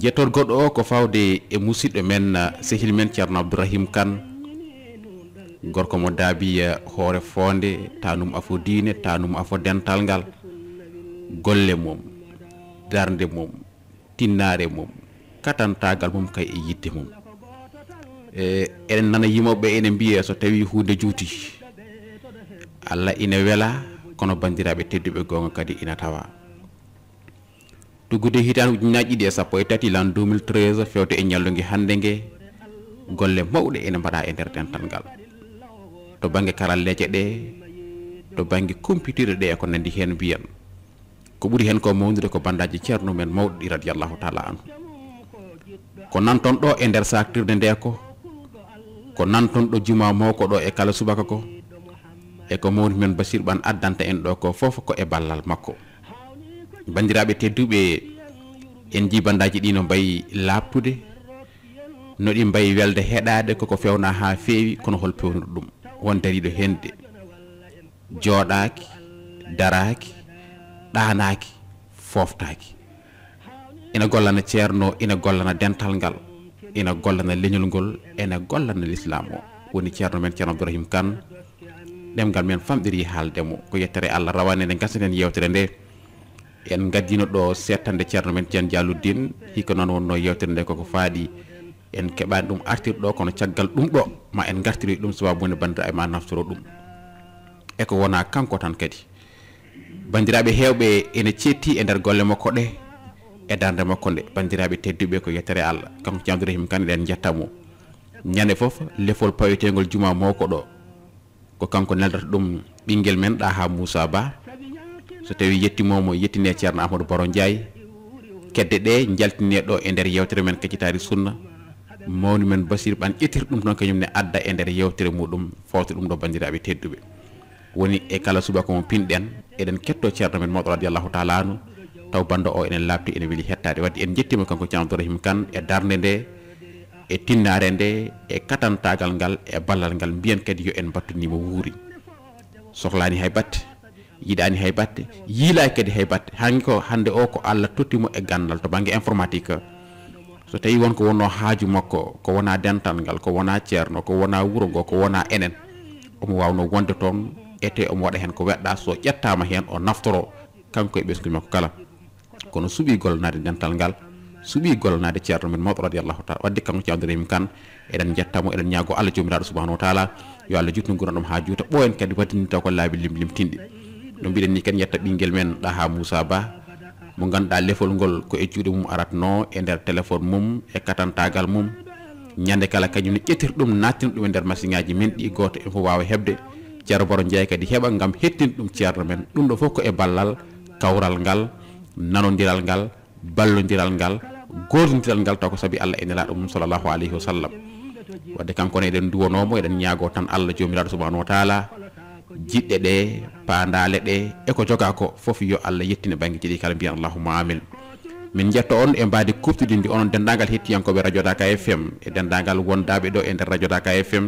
jetor goɗɗo o ko fawde e musidɗo men uh, sehil men ceerno abdourahim kane gorko mo daabi uh, hoore foonde tanum afo diine tanum afo dental ngal golle mum darde mum tinnaare mum katantagal mum kay e yidde mum eɗen nana yimoɓeɓe ene mbiye so tawi hunde juuti allah ina wela kono bandiraɓe tedduɓe gonga kadi ina tawa de hitan uji naji dia sapo e tati lan 2013 fewte e ñallugi handenge, nge golle mawɗe ene mbaɗa e nder dental ngal to karal lece de, to bange kumpitir de ako nandi hen mbiyan ko buri hen ko de ko bandaji ceerno men mau di radiallahu taala anhu ko nanton ɗo e nder sactirde nde ko ko nanton do juma ko do e kala subaka ko e ko mawni men basir ban addanta en do ko fofo ko e ballal mako bandiraɓe tedduɓe en jibandaji ɗi no mbayi labtude no ɗi mbayi welde heɗade koko fewna ha fewi kono hol pewnuɗo ɗum won dariɗo hende jooɗaki daraki ɗanaki foftaki ina gollana ceerno ina gollana dental ngal ina gollana leñol ngol ena gollana l'islam o woni ceerno men ceerno abdourahim kane ɗemgal men famɗiri haaldemo ko yettere allah rawane nde gasaten yewtere nde en gaddino ɗo settande ceerno men diane dialoudine hikka noon wonno yewtere nde koko faadi en keɓani ɗum artir ɗo kono caggal ɗum ɗo ma en gartiri ɗum sababu woni e ma naftoro ɗum e ko wona kanko tan kadi bandiraɓe hewɓe ene cetti e nder golle makko ɗe e darde makko nde bandiraɓe tedduɓe ko yettere allah kanko ceerno ibrahima kane eɗen jettamo ñande foof lefol pawetegol juma mawko ɗo ko kanko neldata ɗum ɓinguel men ɗa ha ba so tawi yettimomo yettine ceerno amadou boron jay kedde de njaltine do e, e der yewtere men kaccitari sunna mawni men basir etir dum non kanyum ne adda e der yewtere mudum fawta dum do bandiraabe teddube woni e kala subaka mo pinden eden ketto ceerno men mawɗo radiallahu taala anu taw bando o enen labti ene wili hettaade wadde en jettima kanko ceerno rahim kan e darde de e tinnare nde e, e katantagal ngal e ballal ngal mbiyen kadi yo en mo wuri soxlaani hay batte yiɗani hay yila yiilaki kadi hay batte hangi ko hande o ko allah tutimo e gandal to bangi informatique so won ko wono haaju makko ko wona dental gal ko wona ceerno ko wona wuro go ko wona enen Omu wawno wonde ton ete omu waɗa hen ko weɗɗa so ma hen o naftoro kanko e kala. ko kala kono gol gollanade dental subi gol gollanade cerno men mawɗo radiallahu taala wadde kanko cawdirémi kane eɗen jettamo nyago ñaago allah jomiraɗo subhanahu wa taala yo allah jutno guran ɗum ha juuta ɓoyen kadi to ko laabi limlimtinɗi no mbiɗen ni ken yetta ɓinguel men ɗaha moussa ba mo ganduɗa lefol ngol ko e juuɗe mum aratno e nder téléphone mum e katantagal mum ñande kala kañum ne ƴettir ɗum nattina ɗum e nder machine men ɗi goto e fof wawa hebde ceerno boro jeeya kadi heɓa gam hettin ɗum ceerno men ɗum ɗo fof ko e ballal kawral ngal nanodiral ngal ballodiral ngal gotodiral ngal taw ko saabi allah e nelaɗo mum sallallahu alayhi wa sallam wadde kanko ne eɗen duwonomo eɗen ñaago tan allah jomiraɗo subahanahu wa taala jiɗɗe ɗe pandale ɗe eko joga ko foof yo allah yettine banggue jiɗi kala mbiyan allahuma amin min jetto on e mbadi ndi onon dendagal hettiyankoɓe radio daka fm e dendagal wondaɓe ɗo e nder radio daka fm